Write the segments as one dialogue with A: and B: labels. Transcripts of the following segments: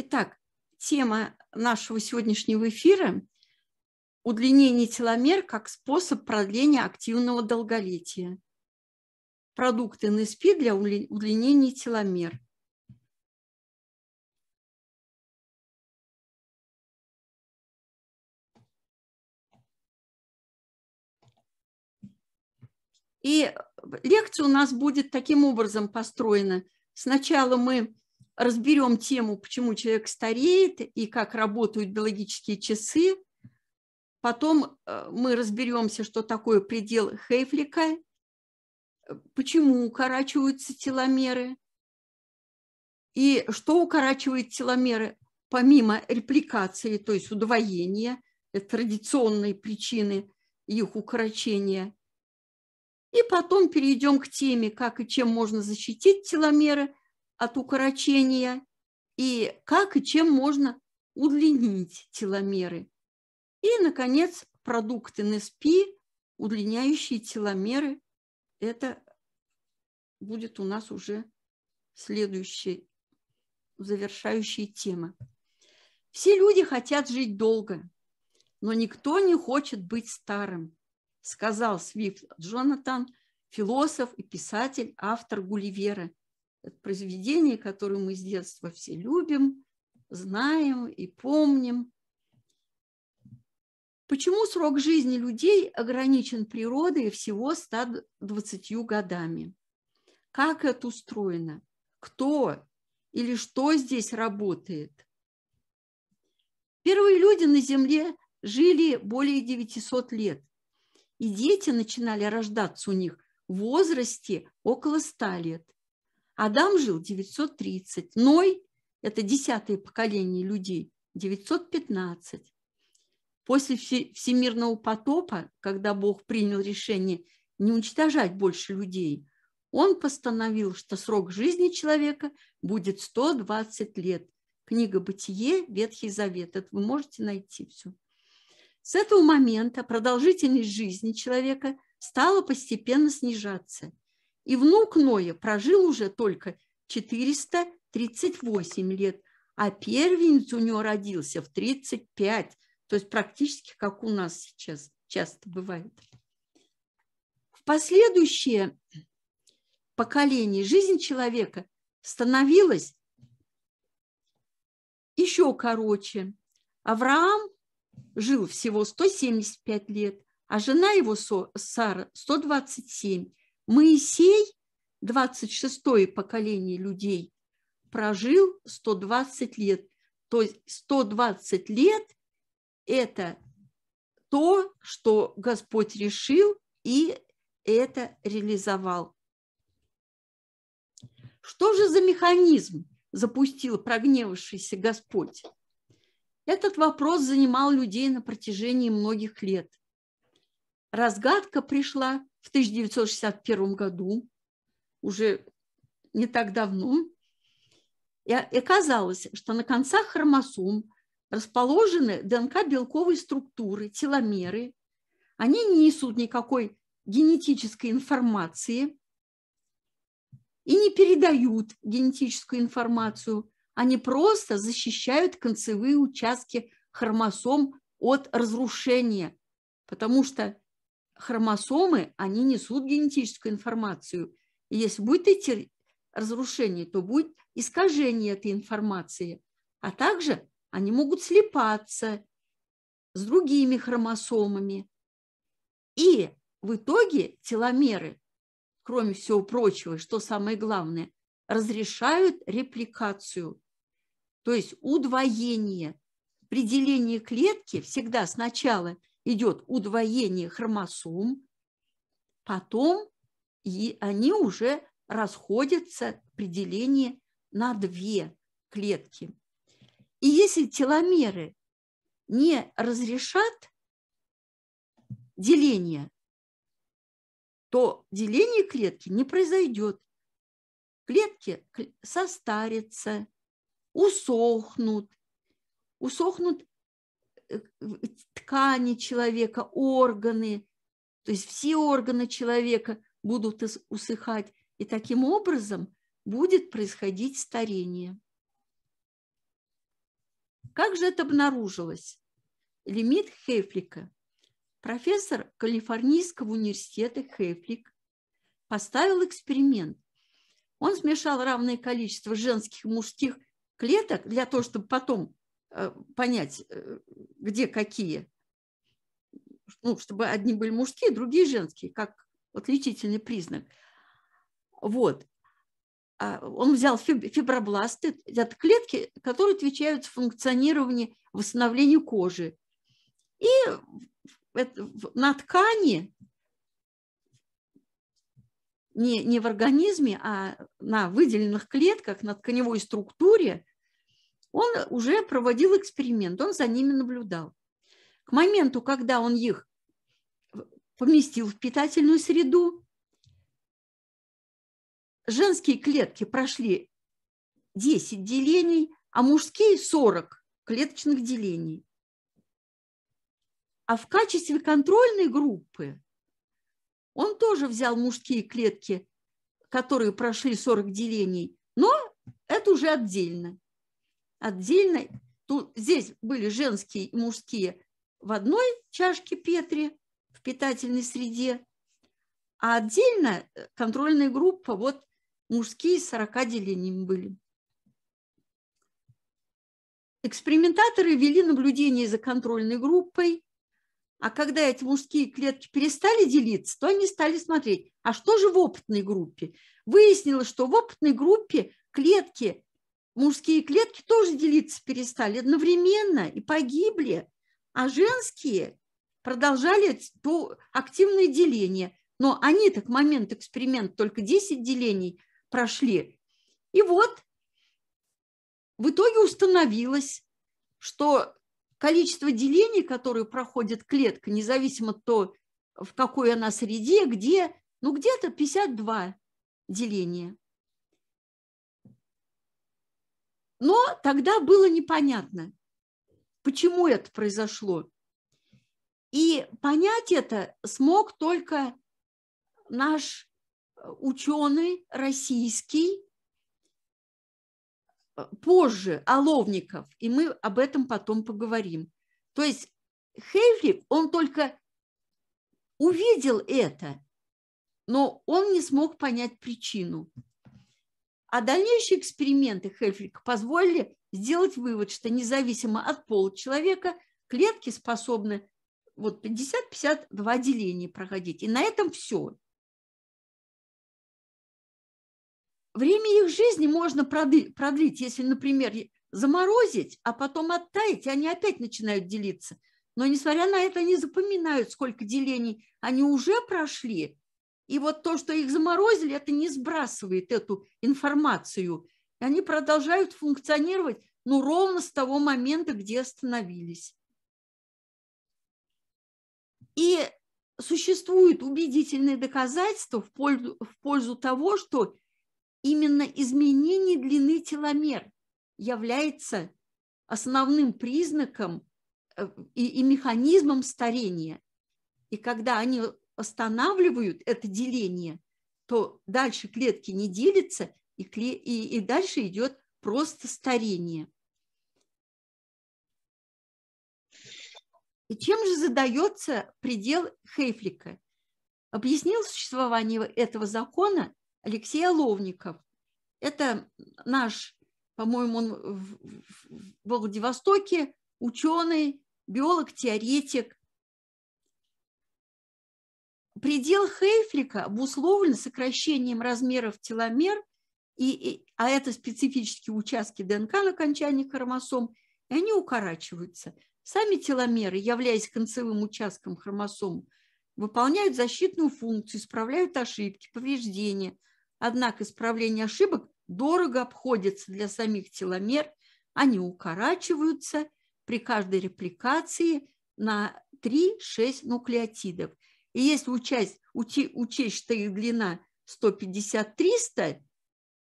A: Итак, тема нашего сегодняшнего эфира – удлинение теломер как способ продления активного долголетия. Продукты НСП для удлинения теломер. И лекция у нас будет таким образом построена. Сначала мы разберем тему, почему человек стареет и как работают биологические часы. Потом э, мы разберемся, что такое предел Хейфлика, почему укорачиваются теломеры и что укорачивает теломеры помимо репликации, то есть удвоения, традиционной причины их укорочения – и потом перейдем к теме, как и чем можно защитить теломеры от укорочения и как и чем можно удлинить теломеры. И, наконец, продукт НСП, удлиняющие теломеры, это будет у нас уже следующая завершающая тема. Все люди хотят жить долго, но никто не хочет быть старым, сказал Свифт Джонатан, философ и писатель, автор Гулливера – это произведение, которое мы с детства все любим, знаем и помним. Почему срок жизни людей ограничен природой всего 120 годами? Как это устроено? Кто или что здесь работает? Первые люди на Земле жили более 900 лет, и дети начинали рождаться у них в возрасте около 100 лет – Адам жил 930, Ной – это десятое поколение людей, 915. После всемирного потопа, когда Бог принял решение не уничтожать больше людей, он постановил, что срок жизни человека будет 120 лет. Книга «Бытие», Ветхий Завет. Это вы можете найти все. С этого момента продолжительность жизни человека стала постепенно снижаться. И внук Ноя прожил уже только 438 лет, а первенец у него родился в 35, то есть практически как у нас сейчас часто бывает. В последующее поколение жизнь человека становилась еще короче. Авраам жил всего 175 лет, а жена его Сара 127. Моисей, 26-е поколение людей, прожил 120 лет. То есть 120 лет – это то, что Господь решил и это реализовал. Что же за механизм запустил прогневавшийся Господь? Этот вопрос занимал людей на протяжении многих лет. Разгадка пришла в 1961 году, уже не так давно, а, и оказалось, что на концах хромосом расположены ДНК-белковые структуры, теломеры. Они не несут никакой генетической информации и не передают генетическую информацию. Они просто защищают концевые участки хромосом от разрушения, потому что хромосомы, они несут генетическую информацию. И если будет эти разрушения, то будет искажение этой информации. А также они могут слепаться с другими хромосомами. И в итоге теломеры, кроме всего прочего, что самое главное, разрешают репликацию, то есть удвоение. При делении клетки всегда сначала идет удвоение хромосом, потом и они уже расходятся при делении на две клетки. И если теломеры не разрешат деление, то деление клетки не произойдет. Клетки состарятся, усохнут. Усохнут Э, ткани человека, органы, то есть все органы человека будут усыхать, и таким образом будет происходить старение. Как же это обнаружилось? Лимит Хейфлика. Профессор Калифорнийского университета Хейфлик поставил эксперимент. Он смешал равное количество женских и мужских клеток для того, чтобы потом Э, понять, э, где какие, ну, чтобы одни были мужские, другие женские, как отличительный признак. Вот. А, он взял фибробласты, это клетки, которые отвечают за функционирование, восстановление кожи. И на ткани, не, не в организме, а на выделенных клетках, на тканевой структуре – он уже проводил эксперимент, он за ними наблюдал. К моменту, когда он их поместил в питательную среду, женские клетки прошли 10 делений, а мужские 40 клеточных делений. А в качестве контрольной группы он тоже взял мужские клетки, которые прошли 40 делений, но это уже отдельно отдельно. Тут, здесь были женские и мужские в одной чашке Петри в питательной среде, а отдельно э, контрольная группа, вот мужские с 40 делениями были. Экспериментаторы вели наблюдение за контрольной группой, а когда эти мужские клетки перестали делиться, то они стали смотреть, а что же в опытной группе? Выяснилось, что в опытной группе клетки мужские клетки тоже делиться перестали одновременно и погибли, а женские продолжали то активное деление. Но они так момент эксперимента только 10 делений прошли. И вот в итоге установилось, что количество делений, которые проходит клетка, независимо от того, в какой она среде, где, ну где-то 52 деления. Но тогда было непонятно, почему это произошло. И понять это смог только наш э, ученый российский э, позже Оловников, и мы об этом потом поговорим. То есть Хейфлик, он только увидел это, но он не смог понять причину. А дальнейшие эксперименты Хельфрика позволили сделать вывод, что независимо от пола человека клетки способны вот 50 52 деления проходить. И на этом все. Время их жизни можно продлить, если, например, заморозить, а потом оттаять, и они опять начинают делиться. Но, несмотря на это, они запоминают, сколько делений они уже прошли, и вот то, что их заморозили, это не сбрасывает эту информацию. И они продолжают функционировать, ну, ровно с того момента, где остановились. И существуют убедительные доказательства в пользу, в пользу того, что именно изменение длины теломер является основным признаком э, и, и механизмом старения. И когда они останавливают это деление, то дальше клетки не делятся, и, кле... и, и дальше идет просто старение. И чем же задается предел Хейфлика? Объяснил существование этого закона Алексей Оловников. Это наш, по-моему, он в, в, в Владивостоке ученый, биолог, теоретик предел Хейфлика обусловлен сокращением размеров теломер, и, и, а это специфические участки ДНК на окончании хромосом, и они укорачиваются. Сами теломеры, являясь концевым участком хромосом, выполняют защитную функцию, исправляют ошибки, повреждения. Однако исправление ошибок дорого обходится для самих теломер. Они укорачиваются при каждой репликации на 3-6 нуклеотидов – и если учесть, учи, учесть, что их длина 150-300,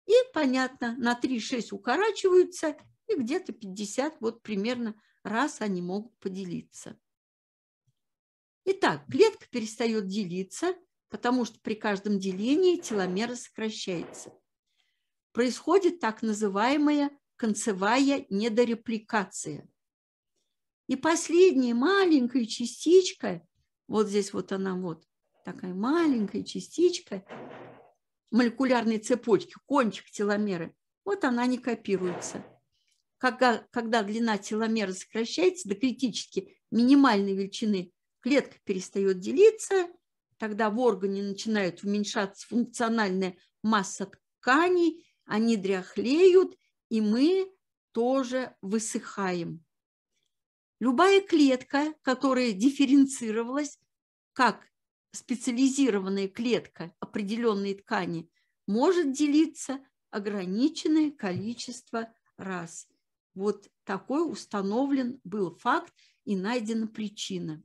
A: и понятно, на 3-6 укорачиваются, и где-то 50, вот примерно раз они могут поделиться. Итак, клетка перестает делиться, потому что при каждом делении теломера сокращается. Происходит так называемая концевая недорепликация. И последняя маленькая частичка вот здесь вот она вот такая маленькая частичка молекулярной цепочки, кончик теломеры. Вот она не копируется. Когда, когда длина теломера сокращается до критически минимальной величины, клетка перестает делиться, тогда в органе начинает уменьшаться функциональная масса тканей, они дряхлеют, и мы тоже высыхаем. Любая клетка, которая дифференцировалась как специализированная клетка определенной ткани, может делиться ограниченное количество раз. Вот такой установлен был факт и найдена причина.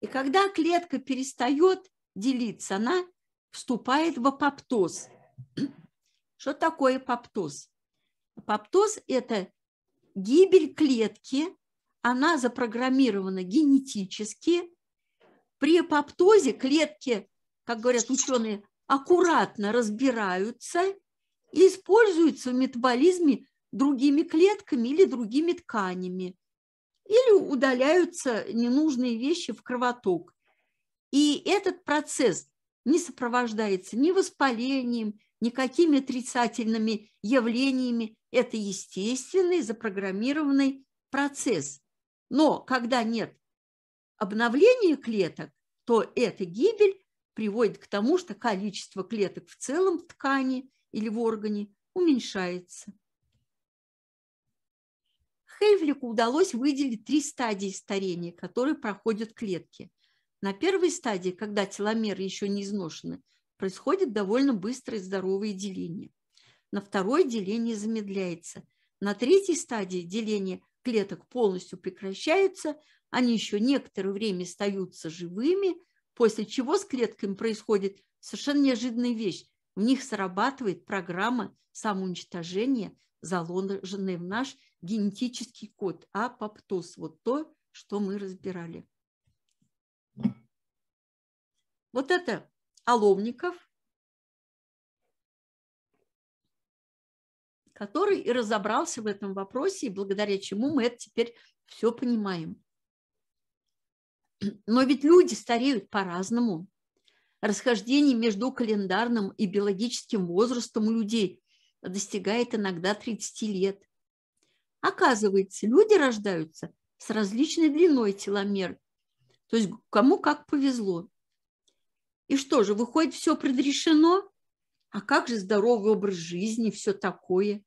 A: И когда клетка перестает делиться, она вступает в апоптоз. Что такое апоптоз? Апоптоз – это гибель клетки, она запрограммирована генетически. При апоптозе клетки, как говорят ученые, аккуратно разбираются и используются в метаболизме другими клетками или другими тканями. Или удаляются ненужные вещи в кровоток. И этот процесс не сопровождается ни воспалением, никакими отрицательными явлениями. Это естественный запрограммированный процесс. Но когда нет обновления клеток, то эта гибель приводит к тому, что количество клеток в целом в ткани или в органе уменьшается. Хейвлику удалось выделить три стадии старения, которые проходят клетки. На первой стадии, когда теломеры еще не изношены, происходит довольно быстрое здоровое деление. На второе деление замедляется. На третьей стадии деление клеток полностью прекращается, они еще некоторое время остаются живыми, после чего с клетками происходит совершенно неожиданная вещь. В них срабатывает программа самоуничтожения, заложенная в наш генетический код апоптоз. Вот то, что мы разбирали. Вот это Аломников, который и разобрался в этом вопросе, и благодаря чему мы это теперь все понимаем. Но ведь люди стареют по-разному. Расхождение между календарным и биологическим возрастом людей достигает иногда 30 лет. Оказывается, люди рождаются с различной длиной теломер, то есть кому как повезло. И что же, выходит, все предрешено? А как же здоровый образ жизни, все такое?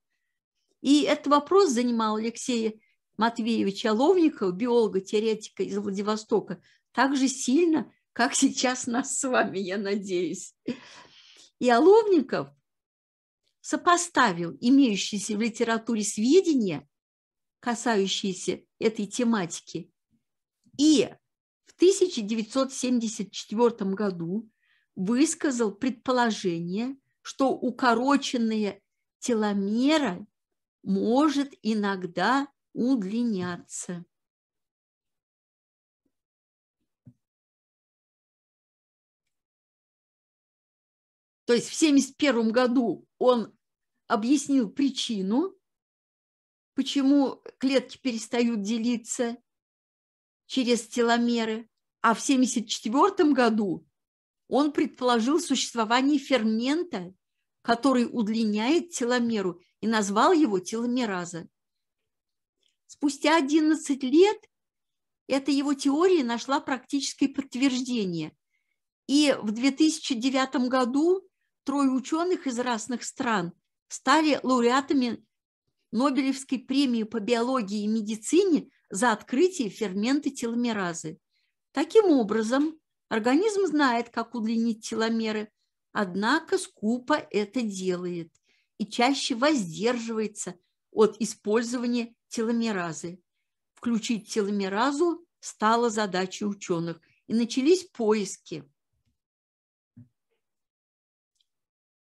A: И этот вопрос занимал Алексея Матвеевича Ловникова, биолога, теоретика из Владивостока, так же сильно, как сейчас нас с вами, я надеюсь. И Оловников а сопоставил имеющиеся в литературе сведения, касающиеся этой тематики, и в 1974 году высказал предположение, что укороченные теломера может иногда удлиняться. То есть в 1971 году он объяснил причину, почему клетки перестают делиться через теломеры, а в 1974 году он предположил существование фермента, который удлиняет теломеру, и назвал его теломераза. Спустя 11 лет эта его теория нашла практическое подтверждение. И в 2009 году трое ученых из разных стран стали лауреатами Нобелевской премии по биологии и медицине за открытие фермента теломеразы. Таким образом, Организм знает, как удлинить теломеры, однако скупо это делает и чаще воздерживается от использования теломеразы. Включить теломеразу стало задачей ученых, и начались поиски.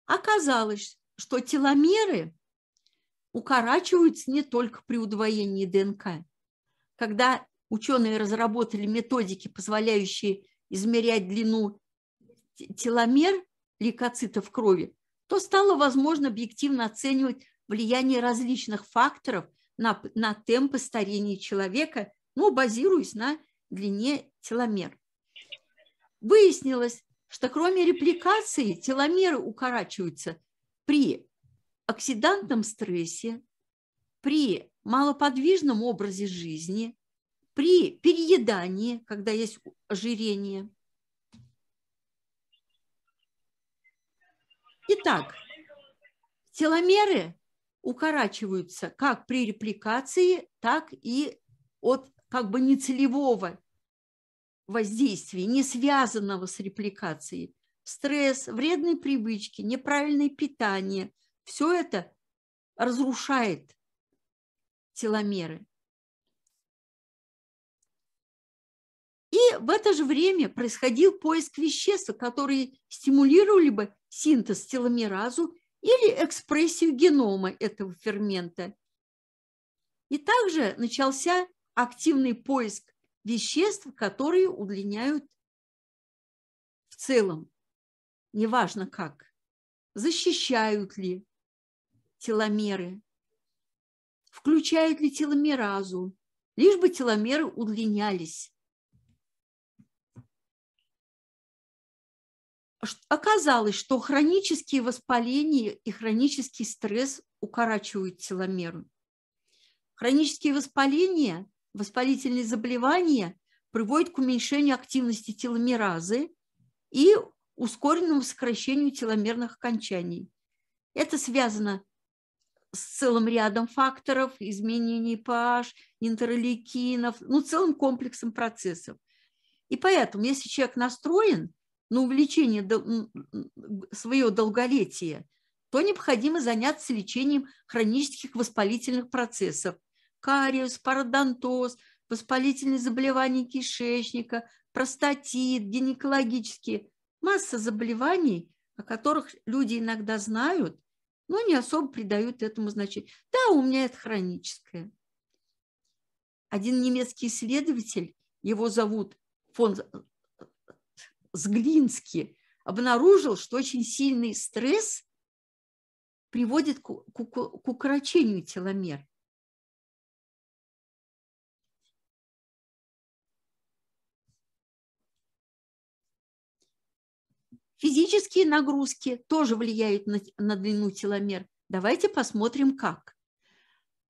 A: Оказалось, что теломеры укорачиваются не только при удвоении ДНК. Когда ученые разработали методики, позволяющие измерять длину теломер лейкоцитов крови, то стало возможно объективно оценивать влияние различных факторов на, на темпы старения человека, ну, базируясь на длине теломер. Выяснилось, что кроме репликации теломеры укорачиваются при оксидантном стрессе, при малоподвижном образе жизни, при переедании, когда есть ожирение. Итак, теломеры укорачиваются как при репликации, так и от как бы нецелевого воздействия, не связанного с репликацией. Стресс, вредные привычки, неправильное питание – все это разрушает теломеры. в это же время происходил поиск веществ, которые стимулировали бы синтез теломеразу или экспрессию генома этого фермента. И также начался активный поиск веществ, которые удлиняют в целом, неважно как, защищают ли теломеры, включают ли теломеразу, лишь бы теломеры удлинялись. Оказалось, что хронические воспаления и хронический стресс укорачивают теломеры. Хронические воспаления, воспалительные заболевания приводят к уменьшению активности теломеразы и ускоренному сокращению теломерных окончаний. Это связано с целым рядом факторов, изменений pH, интерлейкинов, ну, целым комплексом процессов. И поэтому, если человек настроен – на увлечение свое долголетие, то необходимо заняться лечением хронических воспалительных процессов – кариес, пародонтоз, воспалительные заболевания кишечника, простатит, гинекологические. Масса заболеваний, о которых люди иногда знают, но не особо придают этому значение. Да, у меня это хроническое. Один немецкий исследователь, его зовут фон Сглинский обнаружил, что очень сильный стресс приводит к, к, к укорочению теломер. Физические нагрузки тоже влияют на, на длину теломер. Давайте посмотрим, как.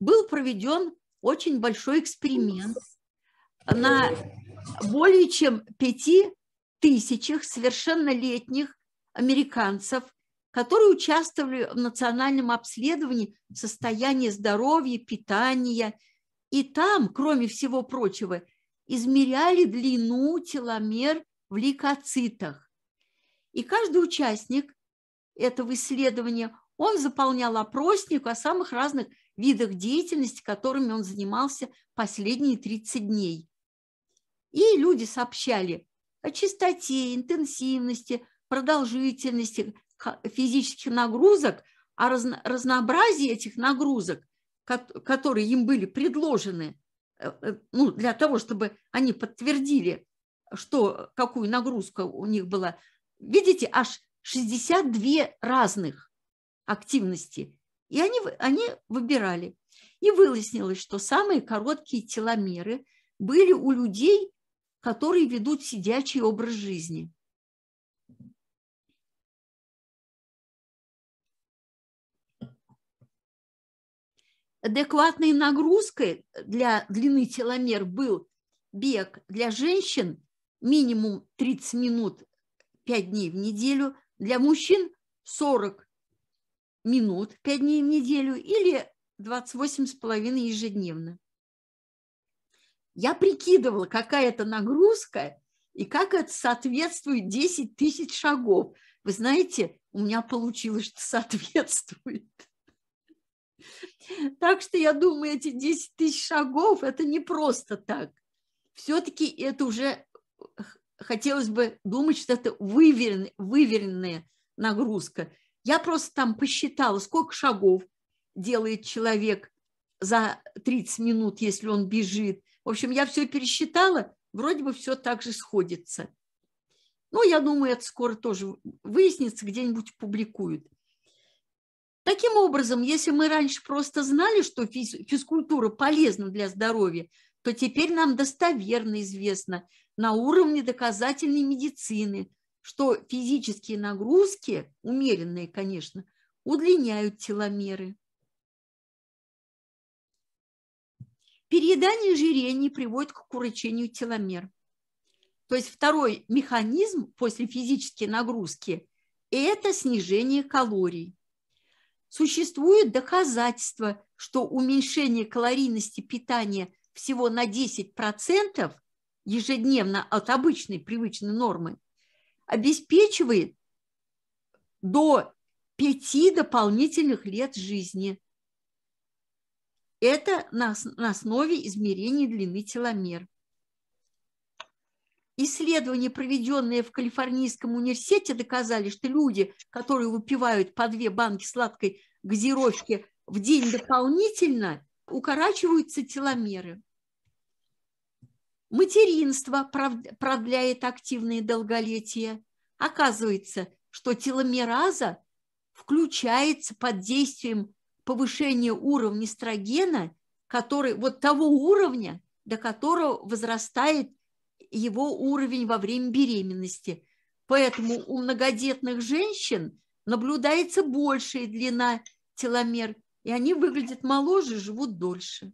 A: Был проведен очень большой эксперимент на более чем пяти тысячах совершеннолетних американцев, которые участвовали в национальном обследовании состояния здоровья, питания. И там, кроме всего прочего, измеряли длину теломер в лейкоцитах. И каждый участник этого исследования, он заполнял опросник о самых разных видах деятельности, которыми он занимался последние 30 дней. И люди сообщали, о частоте, интенсивности, продолжительности физических нагрузок, о разнообразии этих нагрузок, которые им были предложены, э, э, ну, для того, чтобы они подтвердили, что, какую нагрузку у них была. Видите, аж 62 разных активности. И они, они выбирали. И выяснилось, что самые короткие теломеры были у людей, которые ведут сидячий образ жизни. Адекватной нагрузкой для длины теломер был бег для женщин минимум 30 минут 5 дней в неделю, для мужчин 40 минут 5 дней в неделю или 28,5 ежедневно. Я прикидывала, какая это нагрузка и как это соответствует 10 тысяч шагов. Вы знаете, у меня получилось, что соответствует. Так что я думаю, эти 10 тысяч шагов – это не просто так. Все-таки это уже, хотелось бы думать, что это выверенная нагрузка. Я просто там посчитала, сколько шагов делает человек за 30 минут, если он бежит, в общем, я все пересчитала, вроде бы все так же сходится. Ну, я думаю, это скоро тоже выяснится, где-нибудь публикуют. Таким образом, если мы раньше просто знали, что физкультура полезна для здоровья, то теперь нам достоверно известно на уровне доказательной медицины, что физические нагрузки, умеренные, конечно, удлиняют теломеры. Переедание жирений приводит к укорочению теломер. То есть второй механизм после физической нагрузки – это снижение калорий. Существует доказательство, что уменьшение калорийности питания всего на 10% ежедневно от обычной привычной нормы обеспечивает до 5 дополнительных лет жизни. Это на, на основе измерений длины теломер. Исследования, проведенные в Калифорнийском университете, доказали, что люди, которые выпивают по две банки сладкой газировки в день дополнительно, укорачиваются теломеры. Материнство продляет активное долголетие. Оказывается, что теломераза включается под действием повышение уровня эстрогена, который вот того уровня, до которого возрастает его уровень во время беременности. Поэтому у многодетных женщин наблюдается большая длина теломер, и они выглядят моложе, живут дольше.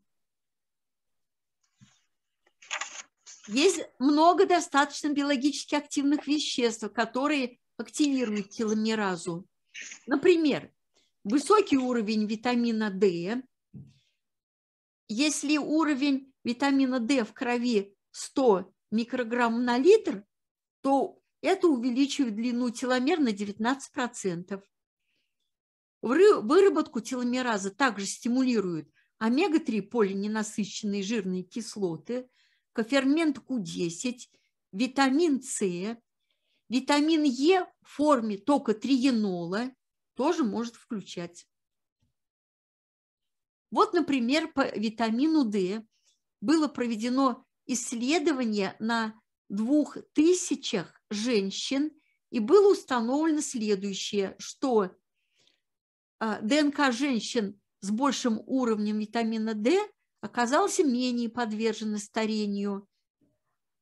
A: Есть много достаточно биологически активных веществ, которые активируют теломеразу. Например, высокий уровень витамина D, если уровень витамина D в крови 100 микрограмм на литр, то это увеличивает длину теломер на 19%. Выработку теломераза также стимулируют омега-3 полиненасыщенные жирные кислоты, кофермент Q10, витамин С, витамин Е в форме тока триенола – тоже может включать. Вот, например, по витамину D было проведено исследование на двух тысячах женщин, и было установлено следующее, что а, ДНК женщин с большим уровнем витамина D оказался менее подвержены старению.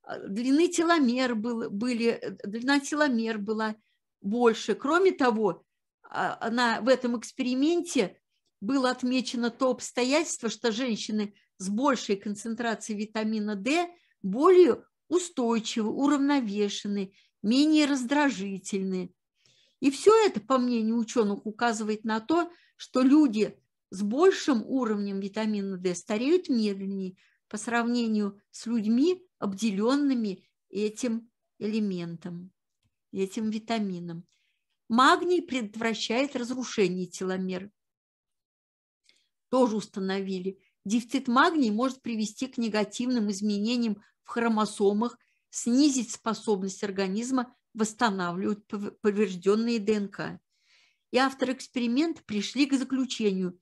A: А, длины теломер был, были, длина теломер была больше. Кроме того, а, на, в этом эксперименте было отмечено то обстоятельство, что женщины с большей концентрацией витамина D более устойчивы, уравновешены, менее раздражительны. И все это, по мнению ученых, указывает на то, что люди с большим уровнем витамина D стареют медленнее по сравнению с людьми, обделенными этим элементом, этим витамином. Магний предотвращает разрушение теломер. Тоже установили. Дефицит магния может привести к негативным изменениям в хромосомах, снизить способность организма восстанавливать поврежденные ДНК. И авторы эксперимента пришли к заключению,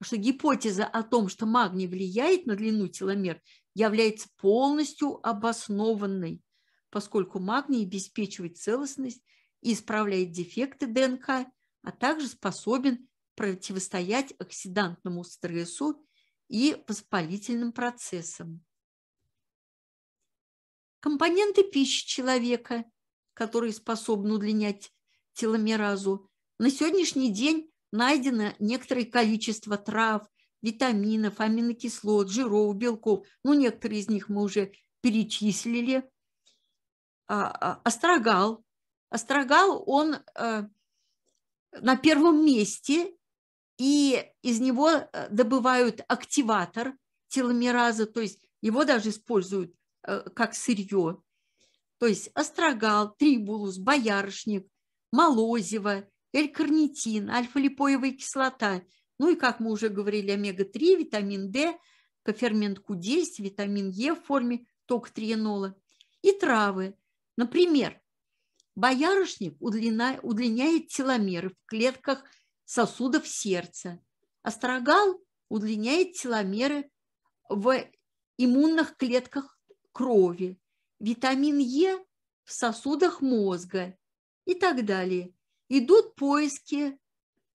A: что гипотеза о том, что магний влияет на длину теломер, является полностью обоснованной, поскольку магний обеспечивает целостность и исправляет дефекты ДНК, а также способен противостоять оксидантному стрессу и воспалительным процессам. Компоненты пищи человека, которые способны удлинять теломеразу, на сегодняшний день найдено некоторое количество трав, витаминов, аминокислот, жиров, белков. Ну, некоторые из них мы уже перечислили. Острогал а, а, Острогал он э, на первом месте, и из него э, добывают активатор теломераза, то есть его даже используют э, как сырье. То есть острогал, трибулус, боярышник, молозиво, L-карнитин, альфа-липоевая кислота, ну и, как мы уже говорили, омега-3, витамин D, кофермент Q10, витамин Е в форме ток-триенола и травы. Например, Боярышник удлиняет теломеры в клетках сосудов сердца. Астрогал удлиняет теломеры в иммунных клетках крови. Витамин Е в сосудах мозга и так далее. Идут поиски,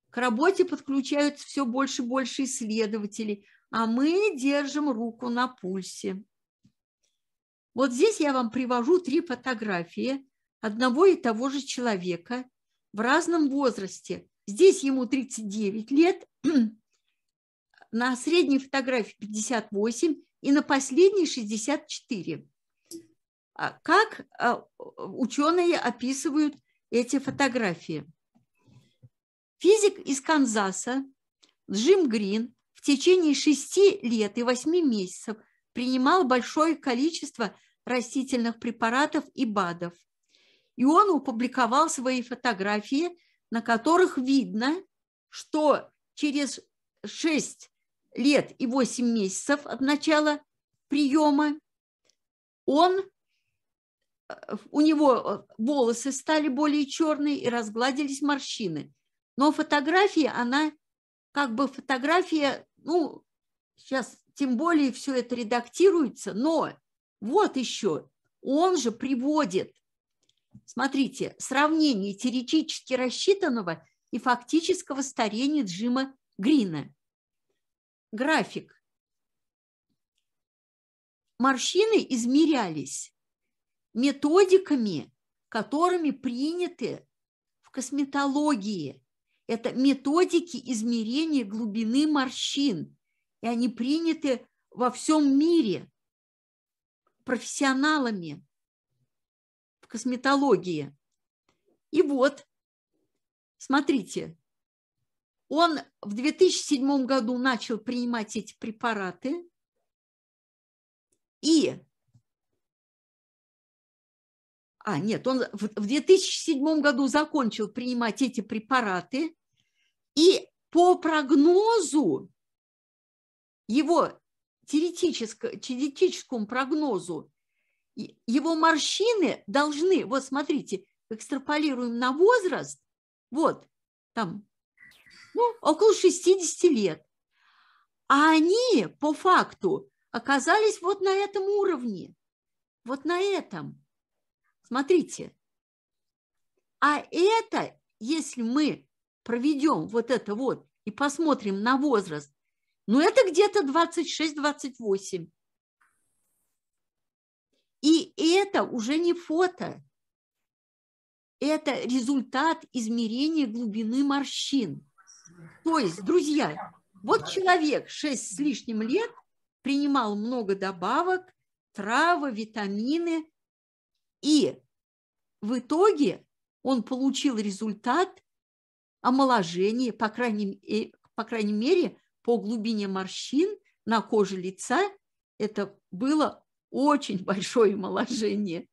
A: к работе подключаются все больше и больше исследователей, а мы держим руку на пульсе. Вот здесь я вам привожу три фотографии одного и того же человека в разном возрасте. Здесь ему 39 лет, на средней фотографии 58 и на последней 64. А как а, ученые описывают эти фотографии? Физик из Канзаса Джим Грин в течение 6 лет и 8 месяцев принимал большое количество растительных препаратов и БАДов – и он опубликовал свои фотографии, на которых видно, что через 6 лет и 8 месяцев от начала приема он э, у него э, волосы стали более черные и разгладились морщины. Но фотография, она как бы фотография, ну, сейчас тем более все это редактируется, но вот еще, он же приводит Смотрите, сравнение теоретически рассчитанного и фактического старения Джима Грина. График. Морщины измерялись методиками, которыми приняты в косметологии. Это методики измерения глубины морщин, и они приняты во всем мире профессионалами косметологии. И вот, смотрите, он в 2007 году начал принимать эти препараты, и а, нет, он в 2007 году закончил принимать эти препараты, и по прогнозу, его теоретическому прогнозу, его морщины должны, вот смотрите, экстраполируем на возраст, вот, там, ну, около 60 лет. А они, по факту, оказались вот на этом уровне, вот на этом. Смотрите. А это, если мы проведем вот это вот и посмотрим на возраст, ну, это где-то 26-28. И это уже не фото, это результат измерения глубины морщин. То есть, друзья, вот человек 6 с лишним лет принимал много добавок, травы, витамины, и в итоге он получил результат омоложения, по крайней, э, по крайней мере, по глубине морщин на коже лица это было очень большое моложение.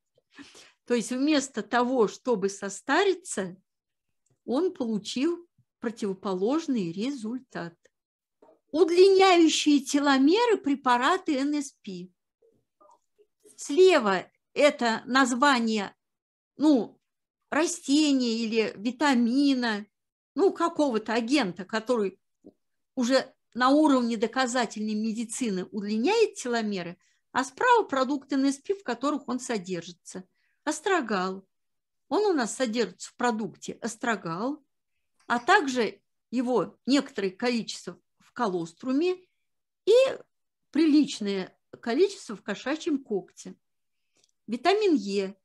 A: То есть вместо того, чтобы состариться, он получил противоположный результат. Удлиняющие теломеры препараты НСП. Слева это название ну, растения или витамина, ну, какого-то агента, который уже на уровне доказательной медицины удлиняет теломеры – а справа продукты НСП, в которых он содержится. Острогал. Он у нас содержится в продукте острогал, а также его некоторое количество в колоструме и приличное количество в кошачьем когте. Витамин Е,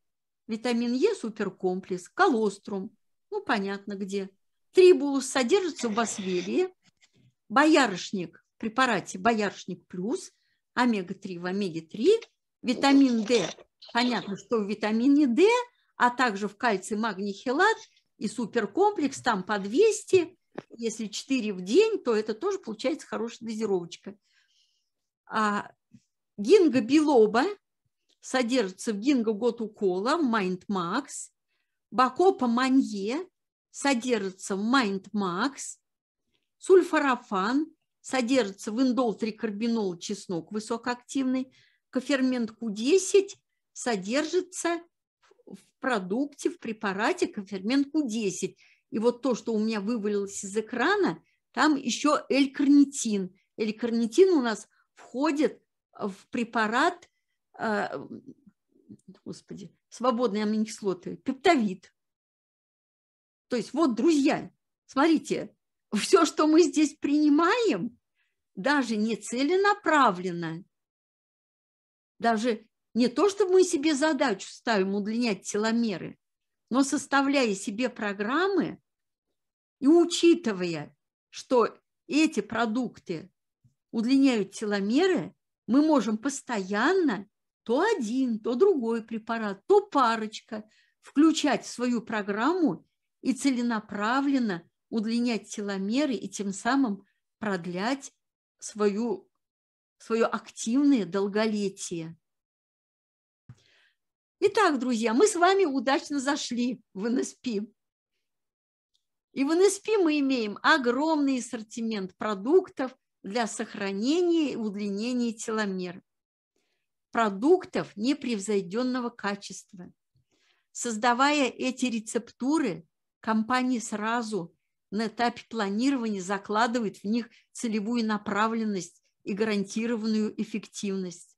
A: витамин Е суперкомплекс, колострум, ну понятно где. Трибулус содержится в басвелии, боярышник в препарате боярышник плюс, омега-3 в омеге-3, витамин D, понятно, что в витамине D, а также в кальций, магний, хелат и суперкомплекс, там по 200, если 4 в день, то это тоже получается хорошая дозировочка. А гинго билоба содержится в гинго год укола, в MindMax. Бакопа манье содержится в MindMax. Сульфарафан содержится в индол, трикарбинол, чеснок высокоактивный, кофермент Q10 содержится в продукте, в препарате кофермент Q10. И вот то, что у меня вывалилось из экрана, там еще L-карнитин. L-карнитин у нас входит в препарат, э, господи, свободные аминокислоты, пептовид. То есть вот, друзья, смотрите, все, что мы здесь принимаем, даже не целенаправленно, даже не то, что мы себе задачу ставим удлинять теломеры, но составляя себе программы и учитывая, что эти продукты удлиняют теломеры, мы можем постоянно то один, то другой препарат, то парочка включать в свою программу и целенаправленно удлинять теломеры и тем самым продлять свою, свое активное долголетие. Итак, друзья, мы с вами удачно зашли в НСП. И в НСП мы имеем огромный ассортимент продуктов для сохранения и удлинения теломер. Продуктов непревзойденного качества. Создавая эти рецептуры, компании сразу на этапе планирования закладывает в них целевую направленность и гарантированную эффективность.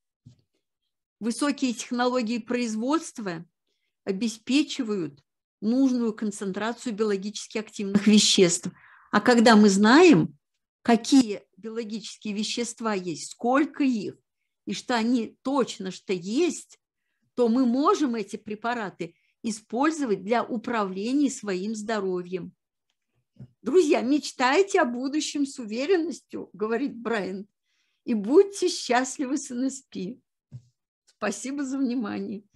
A: Высокие технологии производства обеспечивают нужную концентрацию биологически активных веществ. А когда мы знаем, какие биологические вещества есть, сколько их, и что они точно что есть, то мы можем эти препараты использовать для управления своим здоровьем. Друзья, мечтайте о будущем с уверенностью, говорит Брайан, и будьте счастливы с НСП. Спасибо за внимание.